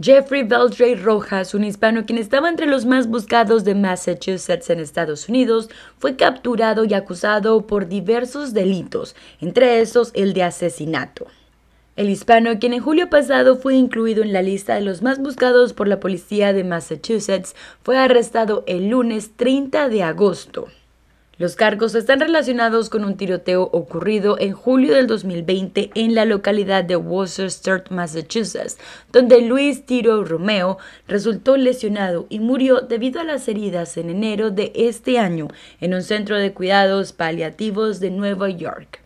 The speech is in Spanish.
Jeffrey Valdrey Rojas, un hispano quien estaba entre los más buscados de Massachusetts en Estados Unidos, fue capturado y acusado por diversos delitos, entre esos el de asesinato. El hispano, quien en julio pasado fue incluido en la lista de los más buscados por la policía de Massachusetts, fue arrestado el lunes 30 de agosto. Los cargos están relacionados con un tiroteo ocurrido en julio del 2020 en la localidad de Worcester, Massachusetts, donde Luis Tiro Romeo resultó lesionado y murió debido a las heridas en enero de este año en un centro de cuidados paliativos de Nueva York.